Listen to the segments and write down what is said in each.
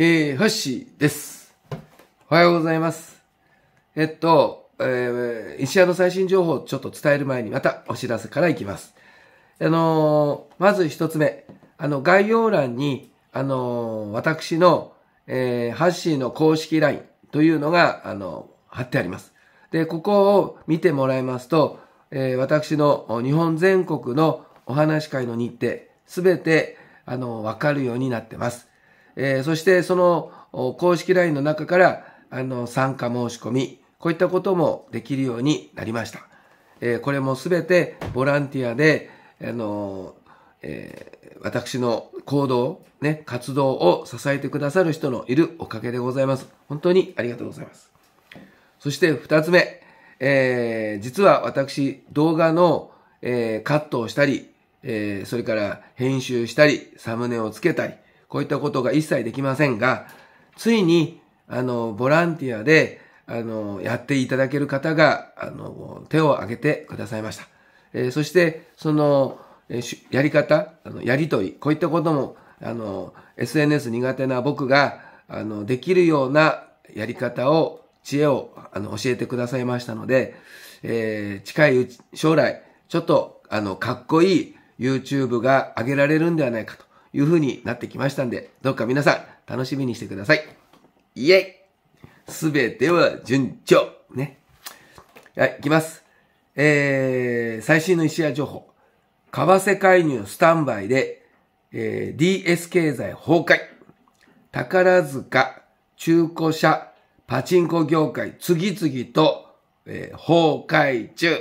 えー、ハッシーです。おはようございます。えっと、えー、石屋の最新情報をちょっと伝える前にまたお知らせからいきます。あのー、まず一つ目。あの、概要欄に、あのー、私の、えー、ハッシーの公式 LINE というのが、あのー、貼ってあります。で、ここを見てもらいますと、えー、私の日本全国のお話会の日程、すべて、あの、わかるようになってます。えー、そしてその公式 LINE の中から、あの、参加申し込み、こういったこともできるようになりました。えー、これもすべてボランティアで、あの、えー、私の行動、ね、活動を支えてくださる人のいるおかげでございます。本当にありがとうございます。そして二つ目、えー、実は私、動画の、えー、カットをしたり、えー、それから編集したり、サムネをつけたり、こういったことが一切できませんが、ついに、あの、ボランティアで、あの、やっていただける方が、あの、手を挙げてくださいました。えー、そして、その、えー、やり方、あの、やりとり、こういったことも、あの、SNS 苦手な僕が、あの、できるようなやり方を、知恵を、あの、教えてくださいましたので、えー、近いうち、将来、ちょっと、あの、かっこいい YouTube が上げられるんではないかと。いうふうになってきましたんで、どうか皆さん楽しみにしてください。イェイすべては順調ね。はい、いきます。えー、最新の石屋情報。為替介入スタンバイで、えー、DS 経済崩壊。宝塚、中古車、パチンコ業界、次々と、えー、崩壊中。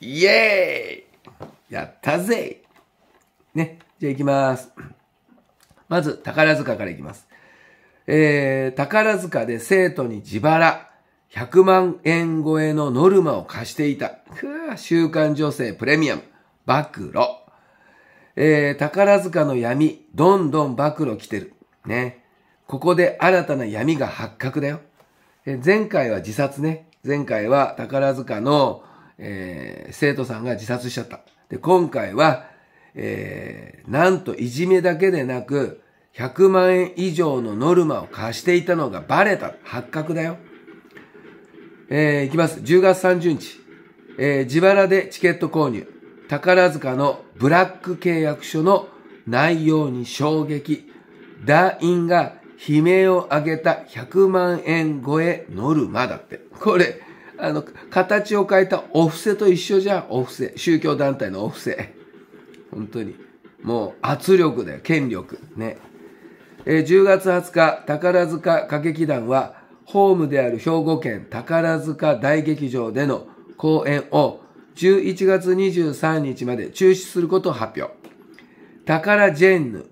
イェーイやったぜね。じゃあ行きます。まず、宝塚からいきます。えー、宝塚で生徒に自腹、100万円超えのノルマを貸していた。週刊女性プレミアム、暴露。えー、宝塚の闇、どんどん暴露来てる。ね。ここで新たな闇が発覚だよ。えー、前回は自殺ね。前回は宝塚の、えー、生徒さんが自殺しちゃった。で、今回はえー、なんといじめだけでなく、100万円以上のノルマを貸していたのがバレた。発覚だよ。えー、いきます。10月30日。えー、自腹でチケット購入。宝塚のブラック契約書の内容に衝撃。団員が悲鳴を上げた100万円超えノルマだって。これ、あの、形を変えたお布施と一緒じゃん、お布施。宗教団体のお布施。本当に。もう圧力だよ、権力。ね。えー、10月20日、宝塚歌劇団は、ホームである兵庫県宝塚大劇場での公演を11月23日まで中止することを発表。宝ジェンヌ、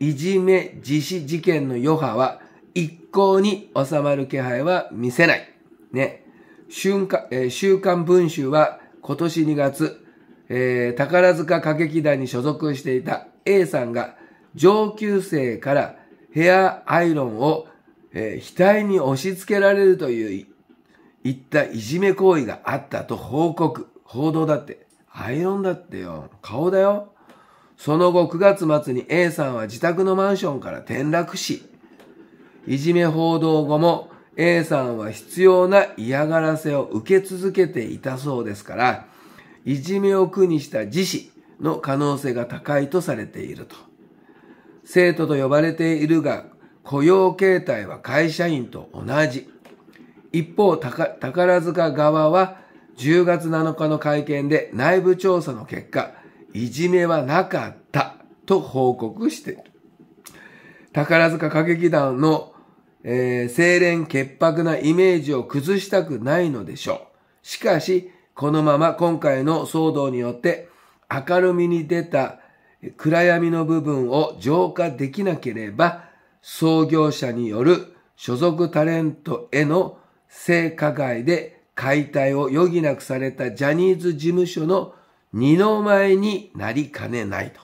いじめ自死事件の余波は一向に収まる気配は見せない。ね。瞬間、えー、週刊文集は今年2月、えー、宝塚歌劇団に所属していた A さんが上級生からヘアアイロンを、えー、額に押し付けられるといういったいじめ行為があったと報告、報道だって。アイロンだってよ。顔だよ。その後9月末に A さんは自宅のマンションから転落し、いじめ報道後も A さんは必要な嫌がらせを受け続けていたそうですから、いじめを苦にした自死の可能性が高いとされていると。生徒と呼ばれているが、雇用形態は会社員と同じ。一方、宝塚側は10月7日の会見で内部調査の結果、いじめはなかったと報告している。宝塚歌劇団の、えー、清廉潔白なイメージを崩したくないのでしょう。しかし、このまま今回の騒動によって明るみに出た暗闇の部分を浄化できなければ、創業者による所属タレントへの性加害で解体を余儀なくされたジャニーズ事務所の二の前になりかねないと。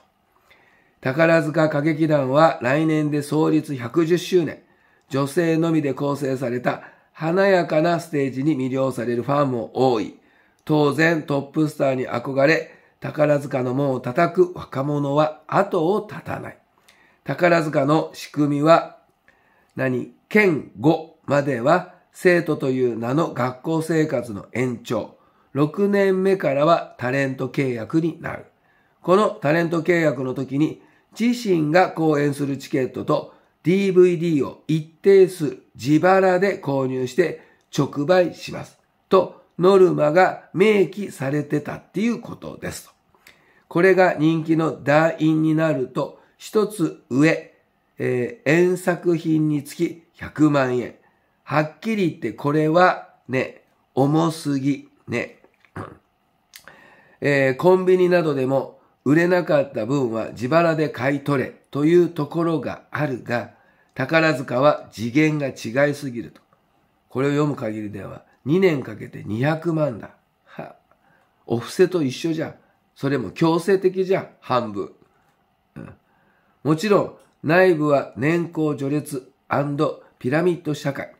宝塚歌劇団は来年で創立110周年、女性のみで構成された華やかなステージに魅了されるファンも多い。当然トップスターに憧れ、宝塚の門を叩く若者は後を絶たない。宝塚の仕組みは、何県5までは生徒という名の学校生活の延長。6年目からはタレント契約になる。このタレント契約の時に自身が講演するチケットと DVD を一定数自腹で購入して直売します。と、ノルマが明記されてたっていうことですと。これが人気の団員になると、一つ上、えー、演作品につき100万円。はっきり言ってこれはね、重すぎ、ね。えー、コンビニなどでも売れなかった分は自腹で買い取れというところがあるが、宝塚は次元が違いすぎると。これを読む限りでは、2年かけて200万だ。はお布施と一緒じゃ。それも強制的じゃ、半分。うん、もちろん、内部は年功序列ピラミッド社会。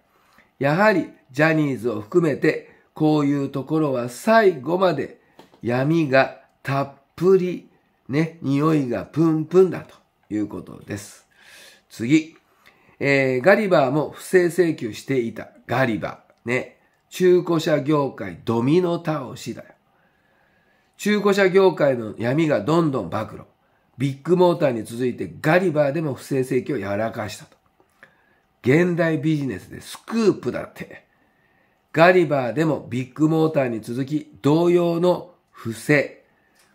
やはり、ジャニーズを含めて、こういうところは最後まで闇がたっぷり、ね、匂いがプンプンだということです。次。えー、ガリバーも不正請求していた。ガリバー。ね。中古車業界ドミノ倒しだよ。中古車業界の闇がどんどん暴露。ビッグモーターに続いてガリバーでも不正請求をやらかしたと。現代ビジネスでスクープだって。ガリバーでもビッグモーターに続き同様の不正。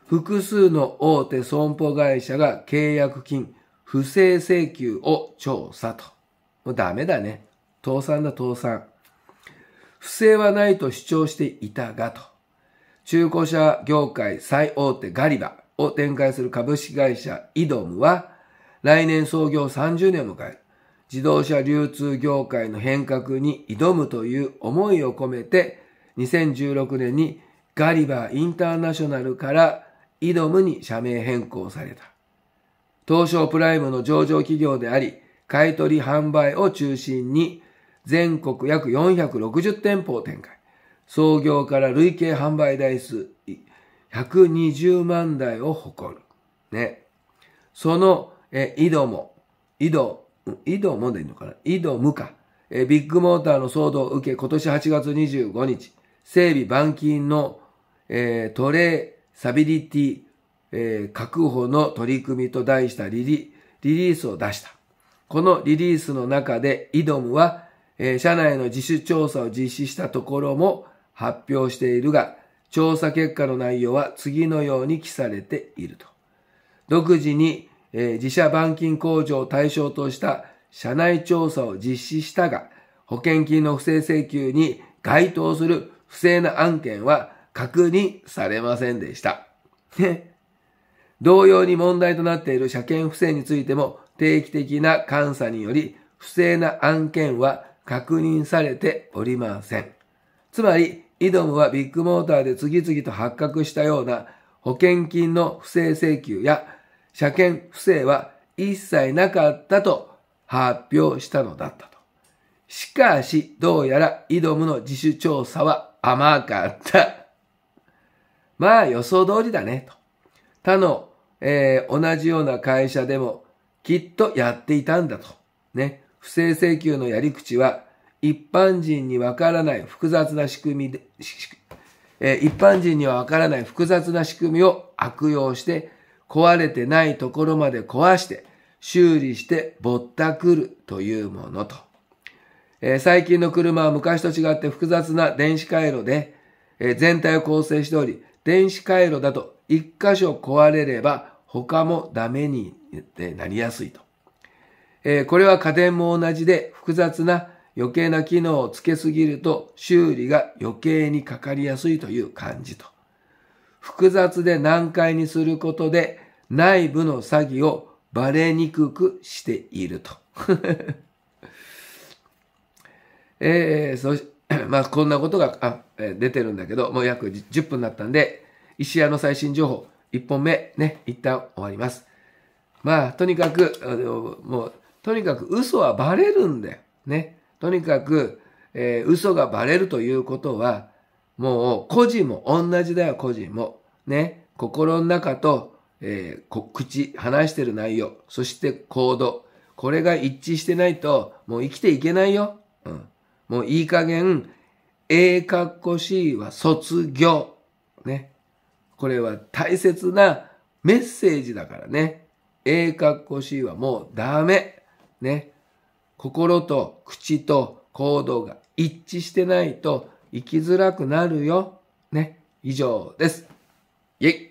複数の大手損保会社が契約金不正請求を調査と。もうダメだね。倒産だ倒産。不正はないと主張していたがと、中古車業界最大手ガリバを展開する株式会社イドムは、来年創業30年を迎える自動車流通業界の変革に挑むという思いを込めて、2016年にガリバーインターナショナルからイドムに社名変更された。東証プライムの上場企業であり、買取販売を中心に全国約460店舗を展開。創業から累計販売台数120万台を誇る。ね。その、え、井戸も、井戸、井戸もでいいのかな井戸無か。え、ビッグモーターの騒動を受け、今年8月25日、整備板金の、えー、トレーサビリティ、えー、確保の取り組みと題したリリリリースを出した。このリリースの中で、イドムはえ社内の自主調査を実施したところも発表しているが、調査結果の内容は次のように記されていると。独自に、え自社板金工場を対象とした社内調査を実施したが、保険金の不正請求に該当する不正な案件は確認されませんでした。同様に問題となっている車検不正についても定期的な監査により不正な案件は確認されておりません。つまり、イドムはビッグモーターで次々と発覚したような保険金の不正請求や車検不正は一切なかったと発表したのだったと。しかし、どうやらイドムの自主調査は甘かった。まあ予想通りだね、と。他の、えー、同じような会社でもきっとやっていたんだと。ね。不正請求のやり口は、一般人にわからない複雑な仕組みで、え一般人にはわからない複雑な仕組みを悪用して、壊れてないところまで壊して、修理してぼったくるというものと。えー、最近の車は昔と違って複雑な電子回路で、えー、全体を構成しており、電子回路だと一箇所壊れれば他もダメになりやすいと。えー、これは家電も同じで複雑な余計な機能をつけすぎると修理が余計にかかりやすいという感じと。複雑で難解にすることで内部の詐欺をバレにくくしていると。えー、そし、まあ、こんなことが、あ、出てるんだけど、もう約10分になったんで、石屋の最新情報、1本目、ね、一旦終わります。まあ、とにかく、もう、とにかく嘘はバレるんだよ。ね。とにかく、えー、嘘がバレるということは、もう個人も同じだよ、個人も。ね。心の中と、えー、口、話してる内容、そして行動。これが一致してないと、もう生きていけないよ。うん。もういい加減、A かっこ C は卒業。ね。これは大切なメッセージだからね。A かっこ C はもうダメ。ね、心と口と行動が一致してないと生きづらくなるよ。ね、以上です。イェイ